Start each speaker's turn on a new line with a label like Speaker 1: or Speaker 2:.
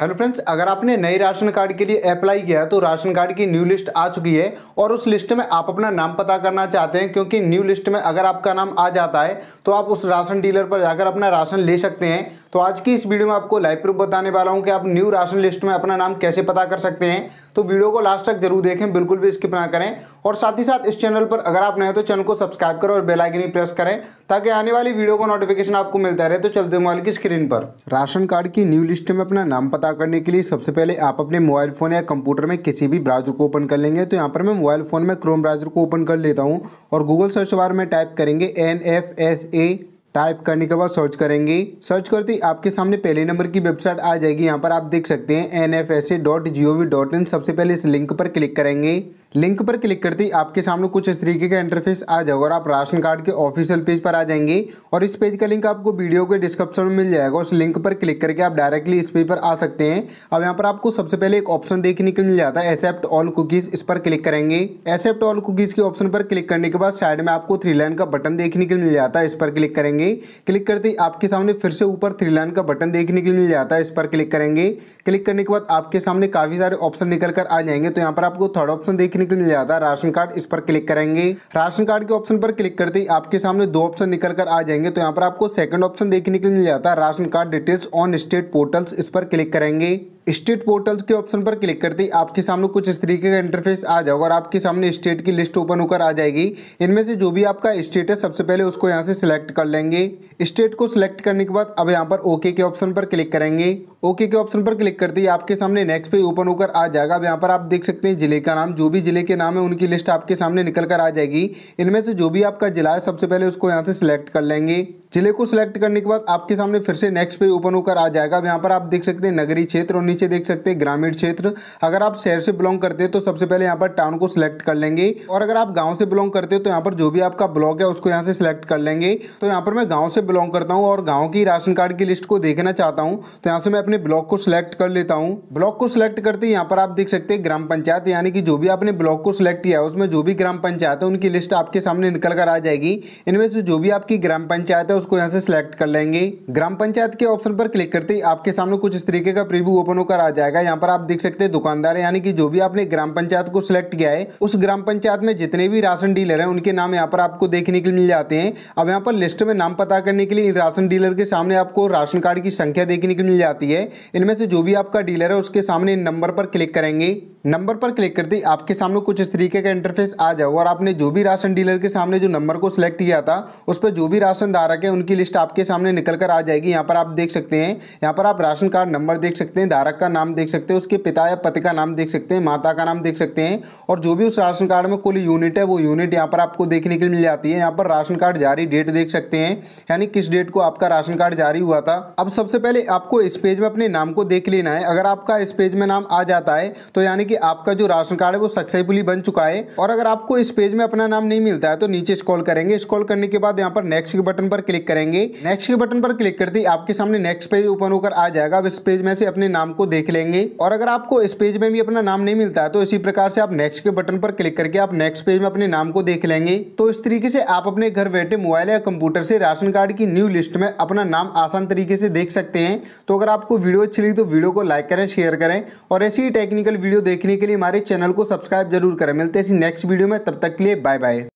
Speaker 1: hello friends अगर आपने नए राशन कार्ड के लिए अप्लाई किया है तो राशन कार्ड की न्यू लिस्ट आ चुकी है और उस लिस्ट में आप अपना नाम पता करना चाहते हैं क्योंकि न्यू लिस्ट में अगर आपका नाम आ जाता है तो आप उस राशन डीलर पर जाकर अपना राशन ले सकते हैं तो आज की इस वीडियो में आपको लाइव प्रूफ बताने वाला हूँ कि आप न्यू राशन लिस्ट में अपना नाम कैसे पता कर सकते हैं तो वीडियो को लास्ट तक जरूर देखें बिल्कुल भी स्किप ना करें और साथ ही साथ इस चैनल पर अगर आप नए हो तो चैनल को सब्सक्राइब करें और बेलाइकन भी प्रेस करें ताकि आने वाली वीडियो का नोटिफिकेशन आपको मिलता रहे तो चलते मोबाइल की स्क्रीन पर राशन कार्ड की न्यू लिस्ट में अपना नाम पता करने के लिए सबसे पहले आप अपने मोबाइल फ़ोन या कंप्यूटर में किसी भी ब्राउजर को ओपन कर लेंगे तो यहाँ पर मैं मोबाइल फ़ोन में क्रोम ब्राउजर को ओपन कर लेता हूँ और गूगल सर्च बार में टाइप करेंगे N F S A type करने के बाद सर्च करेंगे सर्च करते ही आपके सामने पहले नंबर की वेबसाइट आ जाएगी यहाँ पर आप देख सकते हैं एन सबसे पहले इस लिंक पर क्लिक करेंगे लिंक पर क्लिक करते ही आपके सामने कुछ इस तरीके का इंटरफेस आ जाएगा और आप राशन कार्ड के ऑफिशियल पेज पर आ जाएंगे और इस पेज का लिंक आपको वीडियो के डिस्क्रिप्शन में मिल जाएगा उस लिंक पर क्लिक करके आप डायरेक्टली इस पेज पर आ सकते हैं अब यहाँ पर आपको सबसे पहले एक ऑप्शन देखने के मिल जाता है एक्सेप्ट ऑल कुकीज़ इस पर क्लिक करेंगे एक्सेप्ट ऑल कुकीज़ के ऑप्शन पर क्लिक करने के बाद साइड में आपको थ्री लाइन का बटन देखने के मिल जाता है इस पर क्लिक करेंगे क्लिक करते ही आपके सामने फिर से ऊपर थ्री लाइन का बटन देखने के मिल जाता है इस पर क्लिक करेंगे क्लिक करने के बाद आपके सामने काफ़ी सारे ऑप्शन निकल कर आ जाएंगे तो यहाँ पर आपको थर्ड ऑप्शन देखने देखने के मिल जाता राशन कार्ड इस पर क्लिक करेंगे राशन कार्ड के ऑप्शन पर क्लिक करते ही आपके सामने दो ऑप्शन निकल कर आ जाएंगे तो यहाँ पर आपको सेकंड ऑप्शन देखने को मिल जाता है ration card details on state portals इस पर क्लिक करेंगे स्टेट पोर्टल्स के ऑप्शन पर क्लिक करते ही आपके सामने कुछ इस तरीके का इंटरफेस आ जाएगा और आपके सामने स्टेट की लिस्ट ओपन होकर आ जाएगी इनमें से जो भी आपका स्टेट है सबसे पहले उसको यहाँ से सिलेक्ट कर लेंगे स्टेट को सिलेक्ट करने के बाद अब यहाँ पर ओके के ऑप्शन पर क्लिक करेंगे ओके के ऑप्शन पर क्लिक करते ही आपके सामने नेक्स्ट पेज ओपन होकर आ जाएगा अब यहाँ पर आप देख सकते हैं जिले का नाम जो भी जिले के नाम है उनकी लिस्ट आपके सामने निकल कर आ जाएगी इनमें से जो भी आपका जिला है सबसे पहले उसको यहाँ से सिलेक्ट कर लेंगे जिले को सिलेक्ट करने के बाद आपके सामने फिर से नेक्स्ट पेज ओपन होकर आ जाएगा अब यहाँ पर आप देख सकते हैं नगरीय क्षेत्र और नीचे देख सकते हैं ग्रामीण क्षेत्र अगर आप शहर से बिलोंग करते हैं तो सबसे पहले यहाँ पर टाउन को सिलेक्ट कर लेंगे और अगर आप गाँव से बिलोंग करते हो तो यहाँ पर जो भी आपका ब्लॉक है उसको यहाँ से सिलेक्ट कर लेंगे तो यहाँ पर मैं गाँव से बिलोंग करता हूँ और गाँव की राशन कार्ड की लिस्ट को देखना चाहता हूँ तो यहाँ से मैं अपने ब्लॉक को सिलेक्ट कर लेता हूँ ब्लॉक को सिलेक्ट करते ही यहाँ पर आप देख सकते हैं ग्राम पंचायत यानी कि जो भी आपने ब्लॉक को सिलेक्ट किया है उसमें जो भी ग्राम पंचायत है उनकी लिस्ट आपके सामने निकल कर आ जाएगी इनमें से जो भी आपकी ग्राम पंचायत है उसको यहाँ से सिलेक्ट कर लेंगे ग्राम पंचायत के ऑप्शन पर क्लिक करते ही आपके सामने कुछ इस तरीके का प्रीव्यू ओपन होकर आ जाएगा यहाँ पर आप देख सकते हैं दुकानदार यानी कि जो भी आपने ग्राम पंचायत को सिलेक्ट किया है उस ग्राम पंचायत में जितने भी राशन डीलर है उनके नाम यहाँ पर आपको देखने के लिए मिल जाते हैं अब यहाँ पर लिस्ट में नाम पता करने के लिए इन राशन डीलर के सामने आपको राशन कार्ड की संख्या देखने को मिल जाती है इनमें से जो भी आपका डीलर है उसके सामने नंबर पर क्लिक करेंगे नंबर पर क्लिक करते ही आपके सामने कुछ इस तरीके का इंटरफेस आ जाओ और आपने जो भी राशन डीलर के सामने जो नंबर को सिलेक्ट किया था उस पर जो भी राशन धारक है उनकी लिस्ट आपके सामने निकल कर आ जाएगी यहाँ पर आप देख सकते हैं यहाँ पर आप राशन कार्ड नंबर देख सकते हैं धारक का नाम देख सकते हैं उसके पिता या पति का नाम देख सकते हैं माता का नाम देख सकते हैं और जो भी उस राशन कार्ड में कुल यूनिट है वो यूनिट यहाँ पर आपको देखने के लिए मिल जाती है यहाँ पर राशन कार्ड जारी डेट देख सकते हैं यानी किस डेट को आपका राशन कार्ड जारी हुआ था अब सबसे पहले आपको इस पेज में अपने नाम को देख लेना है अगर आपका इस पेज में नाम आ जाता है तो यानी कि आपका जो राशन कार्ड है वो सक्सेसफुली बन चुका है और अगर आपको इस पेज में अपना नाम नहीं मिलता है तो नीचे स्क्रॉल करेंगे स्क्रॉल करने के बाद यहाँ पर नेक्स्ट के बटन पर क्लिक करेंगे नेक्स्ट के बटन पर क्लिक करते ही आपके सामने नेक्स्ट पेज ओपन होकर आ जाएगा अब इस पेज में से अपने नाम को देख लेंगे और अगर आपको इस पेज में भी अपना नाम नहीं मिलता है तो इसी प्रकार से आप नेक्स्ट के बटन पर क्लिक करके आप नेक्स्ट पेज में अपने नाम को देख लेंगे तो इस तरीके से आप अपने घर बैठे मोबाइल या कंप्यूटर से राशन कार्ड की न्यू लिस्ट में अपना नाम आसान तरीके से देख सकते हैं तो अगर आपको वीडियो अच्छी लगी तो वीडियो को लाइक करें शेयर करें और ऐसी ही टेक्निकल वीडियो देख देखने के लिए हमारे चैनल को सब्सक्राइब जरूर करें मिलते हैं इसी नेक्स्ट वीडियो में तब तक के लिए बाय बाय